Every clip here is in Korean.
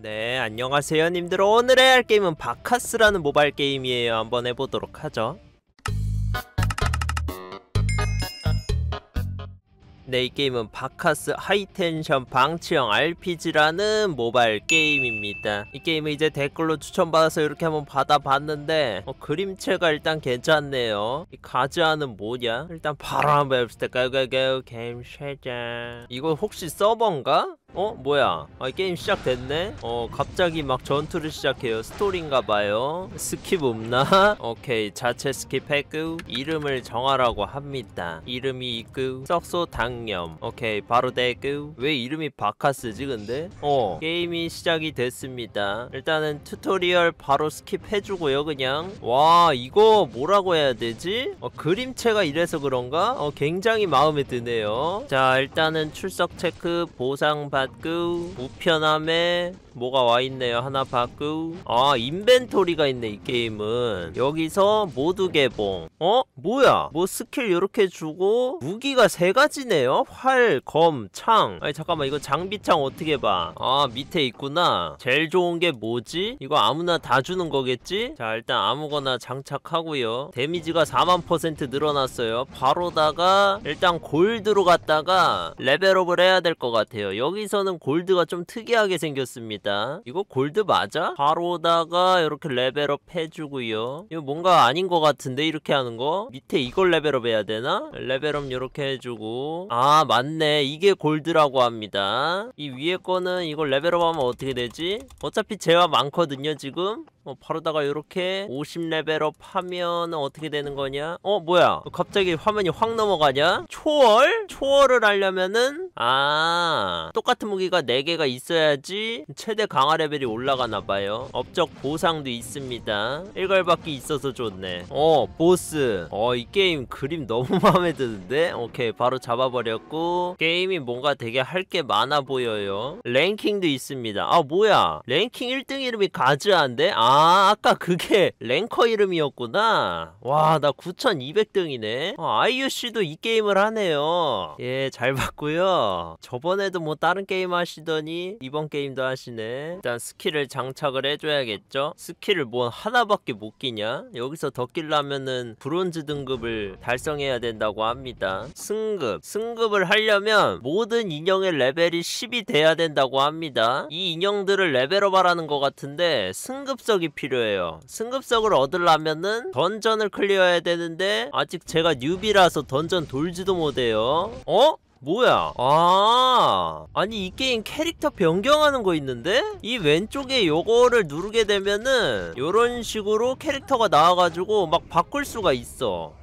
네 안녕하세요 님들 오늘의 할 게임은 바카스라는 모바일 게임이에요 한번 해보도록 하죠 네 이 게임은 바카스 하이텐션 방치형 RPG라는 모바일 게임입니다 이 게임은 이제 댓글로 추천받아서 이렇게 한번 받아봤는데 어, 그림체가 일단 괜찮네요 이 가즈아는 뭐냐? 일단 바로 한번 해봅시다 가가가 게임 쉐자 이거 혹시 서버인가? 어? 뭐야 아, 게임 시작됐네? 어 갑자기 막 전투를 시작해요 스토리인가봐요 스킵 없나? 오케이 자체 스킵했고 이름을 정하라고 합니다 이름이 있고 썩소 당념 오케이 바로 되고 왜 이름이 바카스지 근데? 어 게임이 시작이 됐습니다 일단은 튜토리얼 바로 스킵해주고요 그냥 와 이거 뭐라고 해야 되지? 어 그림체가 이래서 그런가? 어 굉장히 마음에 드네요 자 일단은 출석 체크 보상 받 받고 우편함에 뭐가 와있네요 하나 받고 아 인벤토리가 있네 이 게임은 여기서 모두 개봉 어? 뭐야 뭐 스킬 이렇게 주고 무기가 세 가지네요 활, 검, 창 아니 잠깐만 이거 장비창 어떻게 봐 아 밑에 있구나 제일 좋은 게 뭐지? 이거 아무나 다 주는 거겠지? 자 일단 아무거나 장착하고요 데미지가 4만 퍼센트 늘어났어요 바로다가 일단 골드로 갔다가 레벨업을 해야 될 것 같아요 여기서는 골드가 좀 특이하게 생겼습니다 있다 이거 골드 맞아? 바로다가 이렇게 레벨업 해주고요 이거 뭔가 아닌 것 같은데 이렇게 하는 거? 밑에 이걸 레벨업 해야 되나? 레벨업 이렇게 해주고 아 맞네 이게 골드라고 합니다 이 위에 거는 이걸 레벨업하면 어떻게 되지? 어차피 재화 많거든요 지금 어, 바로다가 이렇게 50레벨업 하면 어떻게 되는 거냐? 어 뭐야 어, 갑자기 화면이 확 넘어가냐? 초월? 초월을 하려면은 아 똑같은 무기가 4개가 있어야지 최대 최대 강화 레벨이 올라가나봐요 업적 보상도 있습니다 일괄 받기 있어서 좋네 어 보스 어이 게임 그림 너무 마음에 드는데 오케이 바로 잡아버렸고 게임이 뭔가 되게 할 게 많아 보여요 랭킹도 있습니다 아 뭐야 랭킹 1등 이름이 가즈한데 아 아까 그게 랭커 이름이었구나 와 나 9200등이네 아, 어, 아이유씨도 이 게임을 하네요 예 잘 봤고요 저번에도 뭐 다른 게임 하시더니 이번 게임도 하시네 있네 일단 스킬을 장착을 해줘야겠죠 스킬을 뭐 하나밖에 못 끼냐 여기서 더 끼려면은 브론즈 등급을 달성해야 된다고 합니다 승급 승급을 하려면 모든 인형의 레벨이 10이 돼야 된다고 합니다 이 인형들을 레벨업 하라는 것 같은데 승급석이 필요해요 승급석을 얻으려면은 던전을 클리어해야 되는데 아직 제가 뉴비라서 던전 돌지도 못해요 어? 뭐야 아 아니 이 게임 캐릭터 변경하는 거 있는데 이 왼쪽에 요거를 누르게 되면은 요런 식으로 캐릭터가 나와가지고 막 바꿀 수가 있어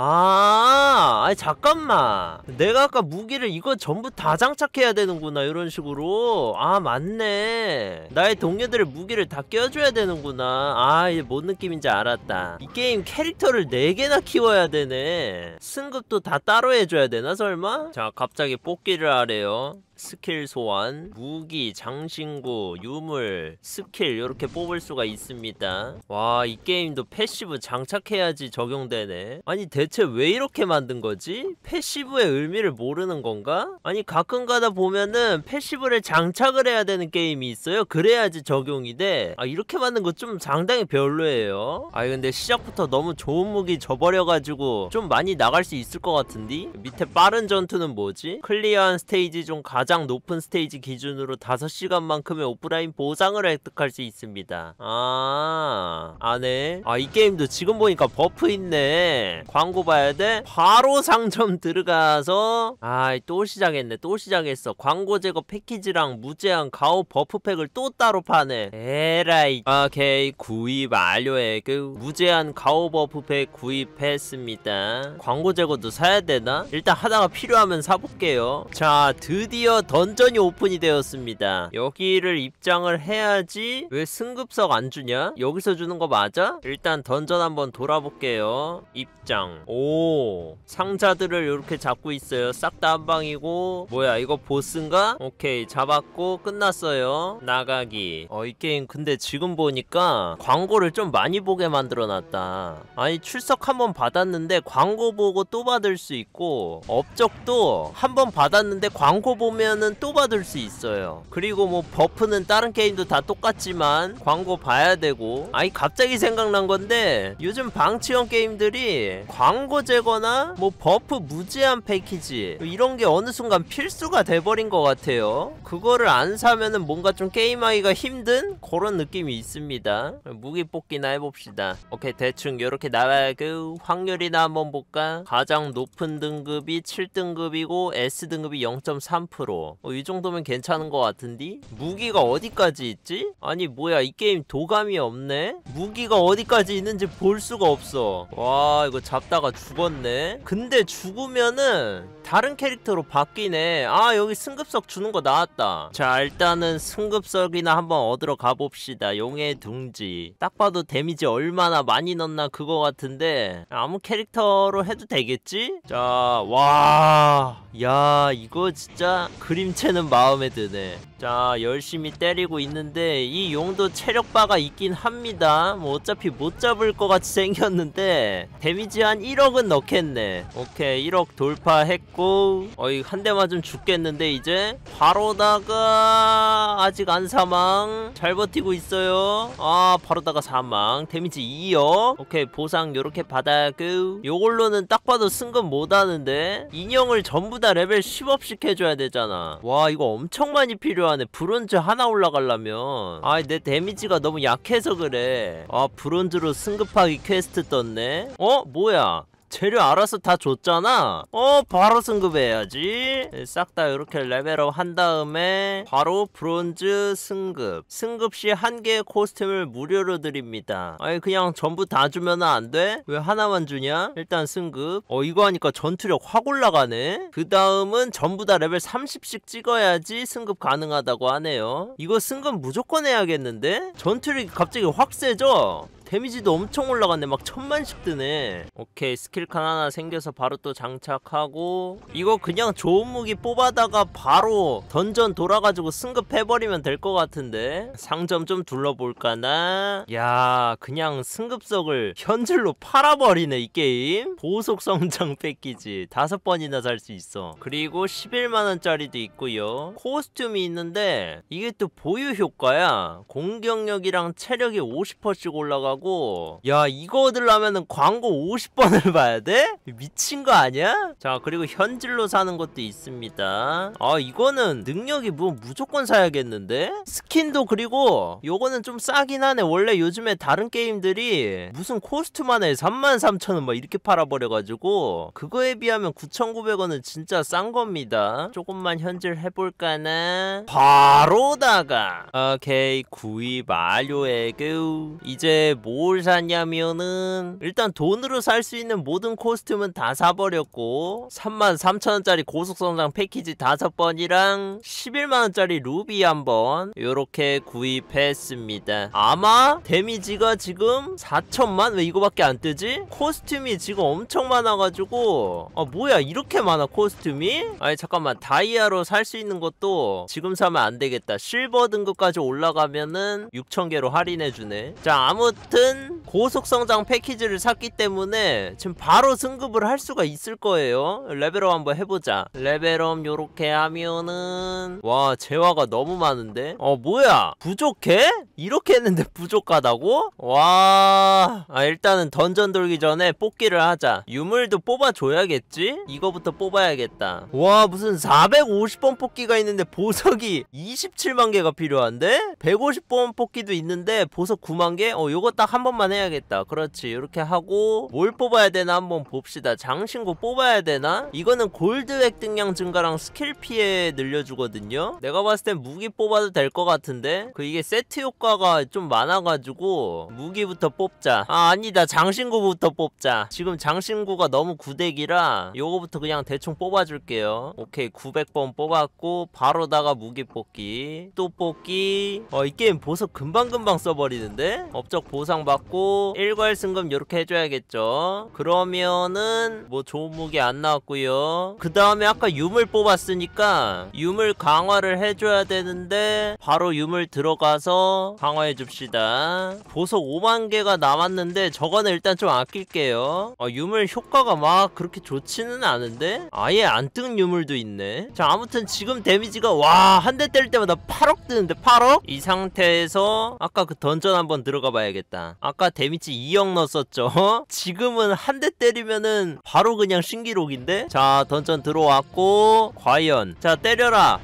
아, 아니 잠깐만. 내가 아까 무기를 이거 전부 다 장착해야 되는구나. 이런 식으로. 아, 맞네. 나의 동료들의 무기를 다 껴줘야 되는구나. 아, 이제 뭔 느낌인지 알았다. 이 게임 캐릭터를 4개나 키워야 되네. 승급도 다 따로 해줘야 되나, 설마? 자, 갑자기 뽑기를 하래요. 스킬 소환, 무기, 장신구, 유물, 스킬 이렇게 뽑을 수가 있습니다. 와 이 게임도 패시브 장착해야지 적용되네. 아니 대체 왜 이렇게 만든 거지? 패시브의 의미를 모르는 건가? 아니 가끔 가다 보면은 패시브를 장착을 해야 되는 게임이 있어요. 그래야지 적용이 돼. 아 이렇게 만든 거 좀 상당히 별로예요. 아 근데 시작부터 너무 좋은 무기 져버려가지고좀 많이 나갈 수 있을 것 같은데? 밑에 빠른 전투는 뭐지? 클리어한 스테이지 좀 가자. 가장 높은 스테이지 기준으로 5시간만큼의 오프라인 보상을 획득할 수 있습니다. 아, 아네. 아, 이 게임도 지금 보니까 버프 있네. 광고 봐야 돼? 바로 상점 들어가서 아, 또 시작했네. 또 시작했어. 광고 제거 패키지랑 무제한 가오 버프팩을 또 따로 파네. 에라이. 오케이, 구입 완료해. 그 무제한 가오 버프팩 구입했습니다. 광고 제거도 사야 되나? 일단 하다가 필요하면 사볼게요. 자, 드디어 던전이 오픈이 되었습니다 여기를 입장을 해야지 왜 승급석 안 주냐? 여기서 주는 거 맞아? 일단 던전 한번 돌아볼게요 입장 오 상자들을 이렇게 잡고 있어요 싹 다 한방이고 뭐야 이거 보스인가? 오케이 잡았고 끝났어요 나가기 어이 게임 근데 지금 보니까 광고를 좀 많이 보게 만들어놨다 아니 출석 한번 받았는데 광고 보고 또 받을 수 있고 업적도 한번 받았는데 광고 보면 하면은 또 받을 수 있어요 그리고 뭐 버프는 다른 게임도 다 똑같지만 광고 봐야 되고 아니 갑자기 생각난 건데 요즘 방치형 게임들이 광고 제거나 뭐 버프 무제한 패키지 이런 게 어느 순간 필수가 돼버린 것 같아요 그거를 안 사면은 뭔가 좀 게임하기가 힘든 그런 느낌이 있습니다 무기 뽑기나 해봅시다 오케이 대충 이렇게 나와야그 확률이나 한번 볼까 가장 높은 등급이 7등급이고 S등급이 0.3% 어, 이 정도면 괜찮은 것 같은데? 무기가 어디까지 있지? 아니 뭐야 이 게임 도감이 없네? 무기가 어디까지 있는지 볼 수가 없어 와 이거 잡다가 죽었네 근데 죽으면은 다른 캐릭터로 바뀌네 아 여기 승급석 주는 거 나왔다 자 일단은 승급석이나 한번 얻으러 가봅시다 용의 둥지 딱 봐도 데미지 얼마나 많이 넣나 그거 같은데 아무 캐릭터로 해도 되겠지? 자 와 야 이거 진짜 그림체는 마음에 드네 자 열심히 때리고 있는데 이 용도 체력바가 있긴 합니다 뭐 어차피 못 잡을 것 같이 생겼는데 데미지 한 1억은 넣겠네 오케이 1억 돌파했고 어이 한대만좀 죽겠는데 이제 바로다가 아직 안 사망 잘 버티고 있어요 아 바로다가 사망 데미지 2억 오케이 보상 요렇게 받아야고 요걸로는 딱 봐도 승급 못하는데 인형을 전부 다 레벨 10업씩 켜줘야 되잖아 있아와 이거 엄청 많이 필요하네 브론즈 하나 올라가려면 아 내 데미지가 너무 약해서 그래 아 브론즈로 승급하기 퀘스트 떴네 어? 뭐야 재료 알아서 다 줬잖아 어 바로 승급해야지 네, 싹다 이렇게 레벨업 한 다음에 바로 브론즈 승급 승급 시 한 개의 코스튬을 무료로 드립니다 아니 그냥 전부 다 주면 안 돼? 왜 하나만 주냐? 일단 승급 어 이거 하니까 전투력 확 올라가네 그 다음은 전부 다 레벨 30씩 찍어야지 승급 가능하다고 하네요 이거 승급 무조건 해야겠는데? 전투력이 갑자기 확 세죠? 데미지도 엄청 올라갔네 막 천만씩 드네 오케이 스킬칸 하나 생겨서 바로 또 장착하고 이거 그냥 좋은 무기 뽑아다가 바로 던전 돌아가지고 승급해버리면 될 것 같은데 상점 좀 둘러볼까나 야 그냥 승급석을 현질로 팔아버리네 이 게임 보석 성장 패키지 다섯 번이나 살 수 있어 그리고 11만원짜리도 있고요 코스튬이 있는데 이게 또 보유 효과야 공격력이랑 체력이 50%씩 올라가고 하고 야 이거들 하면은 광고 50번을 봐야 돼? 미친 거 아니야? 자 그리고 현질로 사는 것도 있습니다 아 이거는 능력이 뭐 무조건 사야겠는데? 스킨도 그리고 요거는 좀 싸긴 하네 원래 요즘에 다른 게임들이 무슨 코스튬 하나에 33,000원 막 이렇게 팔아버려가지고 그거에 비하면 9,900원은 진짜 싼 겁니다 조금만 현질 해볼까나? 바로다가 오케이 구입 완료해고 그 이제 뭘 샀냐면은 일단 돈으로 살 수 있는 모든 코스튬은 다 사버렸고 33,000원짜리 고속성장 패키지 5번이랑 11만원짜리 루비 한 번 요렇게 구입했습니다 아마 데미지가 지금 4천만? 왜 이거밖에 안 뜨지? 코스튬이 지금 엄청 많아가지고 아 뭐야 이렇게 많아 코스튬이? 아니 잠깐만 다이아로 살 수 있는 것도 지금 사면 안 되겠다 실버 등급까지 올라가면은 6천개로 할인해주네 자 아무튼 같은 고속성장 패키지를 샀기 때문에 지금 바로 승급을 할 수가 있을 거예요 레벨업 한번 해보자 레벨업 요렇게 하면은 와 재화가 너무 많은데 어 뭐야 부족해? 이렇게 했는데 부족하다고? 와 아, 일단은 던전 돌기 전에 뽑기를 하자 유물도 뽑아줘야겠지? 이거부터 뽑아야겠다 와 무슨 450번 뽑기가 있는데 보석이 27만 개가 필요한데? 150번 뽑기도 있는데 보석 9만 개? 어 요거 딱 딱한 번만 해야겠다 그렇지 이렇게 하고 뭘 뽑아야 되나 한번 봅시다 장신구 뽑아야 되나? 이거는 골드 획득량 증가랑 스킬 피해 늘려주거든요 내가 봤을 땐 무기 뽑아도 될 것 같은데 그 이게 세트 효과가 좀 많아가지고 무기부터 뽑자 아 아니다 장신구부터 뽑자 지금 장신구가 너무 구대기라 요거부터 그냥 대충 뽑아줄게요 오케이 900번 뽑았고 바로다가 무기 뽑기 또 뽑기 어 이 게임 보석 금방금방 써버리는데 업적 보상 보상 받고 1괄 승금 이렇게 해줘야겠죠 그러면은 뭐 좋은 무기 안 나왔고요 그 다음에 아까 유물 뽑았으니까 유물 강화를 해줘야 되는데 바로 유물 들어가서 강화해 줍시다 보석 5만 개가 남았는데 저거는 일단 좀 아낄게요 어, 유물 효과가 막 그렇게 좋지는 않은데 아예 안 뜬 유물도 있네 자 아무튼 지금 데미지가 와 한 대 때릴 때마다 8억 뜨는데 8억? 이 상태에서 아까 그 던전 한번 들어가 봐야겠다 있다 아까 데미지 2억 넣었었죠? 지금은 한 대 때리면은 바로 그냥 신기록인데? 자 던전 들어왔고 과연 자 때려라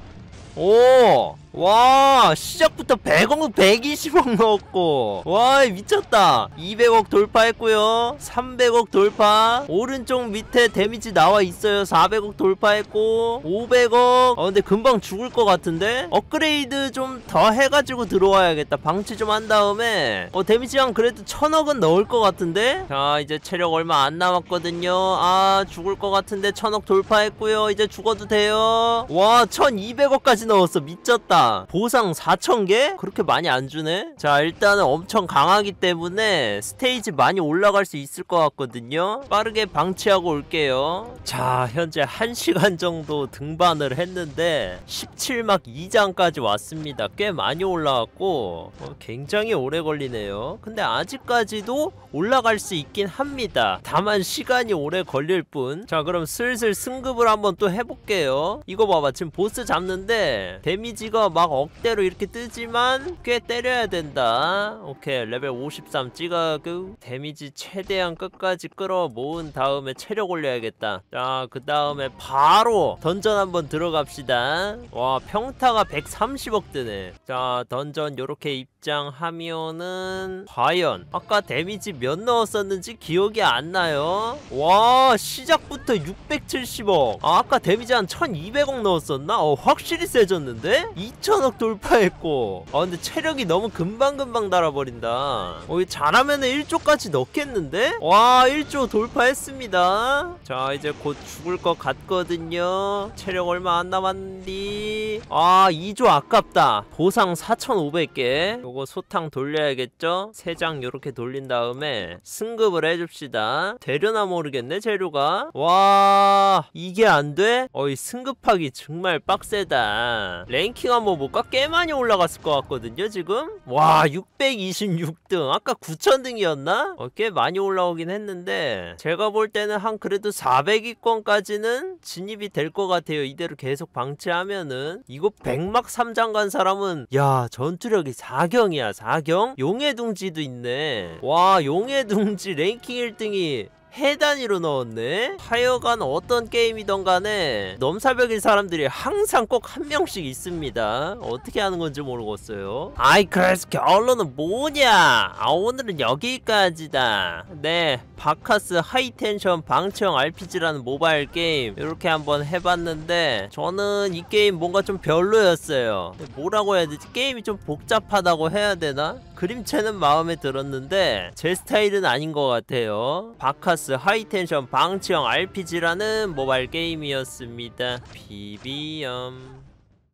오와 시작부터 100억 120억 넣었고 와 미쳤다 200억 돌파했고요 300억 돌파 오른쪽 밑에 데미지 나와 있어요 400억 돌파했고 500억 어 아, 근데 금방 죽을 것 같은데 업그레이드 좀 더 해가지고 들어와야겠다 방치 좀 한 다음에 어 데미지랑 그래도 1000억은 넣을 것 같은데 자 이제 체력 얼마 안 남았거든요 아 죽을 것 같은데 1000억 돌파했고요 이제 죽어도 돼요 와 1200억까지 넣었어 미쳤다 보상 4,000개? 그렇게 많이 안 주네? 자 일단은 엄청 강하기 때문에 스테이지 많이 올라갈 수 있을 것 같거든요 빠르게 방치하고 올게요 자 현재 1시간 정도 등반을 했는데 17막 2장까지 왔습니다 꽤 많이 올라왔고 어, 굉장히 오래 걸리네요 근데 아직까지도 올라갈 수 있긴 합니다 다만 시간이 오래 걸릴 뿐 자 그럼 슬슬 승급을 한번 또 해볼게요 이거 봐봐 지금 보스 잡는데 데미지가 막 억대로 이렇게 뜨지만 꽤 때려야 된다 오케이 레벨 53 찍어고 가 데미지 최대한 끝까지 끌어 모은 다음에 체력 올려야겠다 자 그 다음에 바로 던전 한번 들어갑시다 와 평타가 130억 뜨네 자 던전 요렇게 입장하면은 과연 아까 데미지 몇 넣었었는지 기억이 안 나요 와 시작부터 670억 아, 아까 데미지 한 1200억 넣었었나? 어 확실히 세졌는데? 6천억 돌파했고 아 근데 체력이 너무 금방금방 달아버린다 어이 잘하면 1조까지 넣겠는데? 와 1조 돌파했습니다 자 이제 곧 죽을 것 같거든요 체력 얼마 안 남았니 아 2조 아깝다 보상 4,500개 요거 소탕 돌려야겠죠? 3장 요렇게 돌린 다음에 승급을 해줍시다 되려나 모르겠네 재료가 와 이게 안 돼? 어이 승급하기 정말 빡세다 랭킹 한번 뭐가 꽤 많이 올라갔을 것 같거든요 지금 와 626등 아까 9000등이었나? 어, 꽤 많이 올라오긴 했는데 제가 볼 때는 한 그래도 400위권까지는 진입이 될 것 같아요 이대로 계속 방치하면은 이거 백막 3장 간 사람은 야 전투력이 4경이야 4경 용의 둥지도 있네 와 용의 둥지 랭킹 1등이 해단위로 넣었네? 하여간 어떤 게임이던 간에 넘사벽인 사람들이 항상 꼭 한 명씩 있습니다 어떻게 하는 건지 모르겠어요 아이 그래서 결론은 뭐냐 아 오늘은 여기까지다 네 바카스 하이텐션 방청 RPG라는 모바일 게임 이렇게 한번 해봤는데 저는 이 게임 뭔가 좀 별로였어요 뭐라고 해야 되지? 게임이 좀 복잡하다고 해야 되나? 그림체는 마음에 들었는데 제 스타일은 아닌 것 같아요 바카스 하이텐션 방치형 RPG라는 모바일 게임이었습니다 비비엄